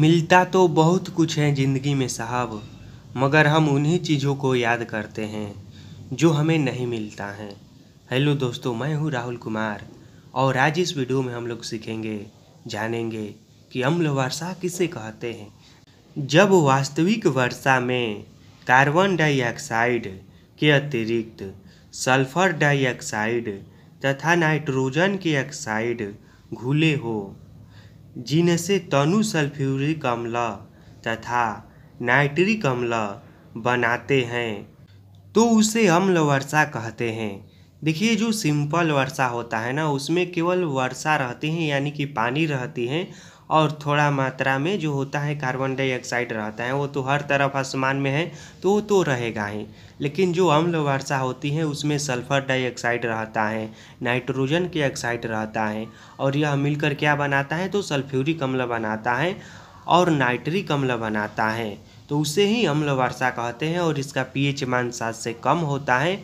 मिलता तो बहुत कुछ है ज़िंदगी में साहब मगर हम उन्हीं चीज़ों को याद करते हैं जो हमें नहीं मिलता है हेलो दोस्तों मैं हूँ राहुल कुमार और आज इस वीडियो में हम लोग सीखेंगे जानेंगे कि अम्ल वर्षा किसे कहते हैं जब वास्तविक वर्षा में कार्बन डाइऑक्साइड के अतिरिक्त सल्फर डाइऑक्साइड तथा नाइट्रोजन के ऑक्साइड घुले हो जिनसे तनु सल्फ्यूरिक अम्ल तथा नाइट्रिक अम्ल बनाते हैं तो उसे अम्ल वर्षा कहते हैं देखिए जो सिंपल वर्षा होता है ना उसमें केवल वर्षा रहती है यानी कि पानी रहती है और थोड़ा मात्रा में जो होता है कार्बन डाइऑक्साइड रहता है वो तो हर तरफ आसमान में है तो वो तो रहेगा ही लेकिन जो अम्ल वर्षा होती है उसमें सल्फर डाइऑक्साइड रहता है नाइट्रोजन के ऑक्साइड रहता है और यह मिलकर क्या बनाता है तो सल्फ्यूरिक अम्ल बनाता है और नाइट्रिक अम्ल बनाता है तो उसे ही अम्ल वर्षा कहते हैं और इसका पीएच मान सात से कम होता है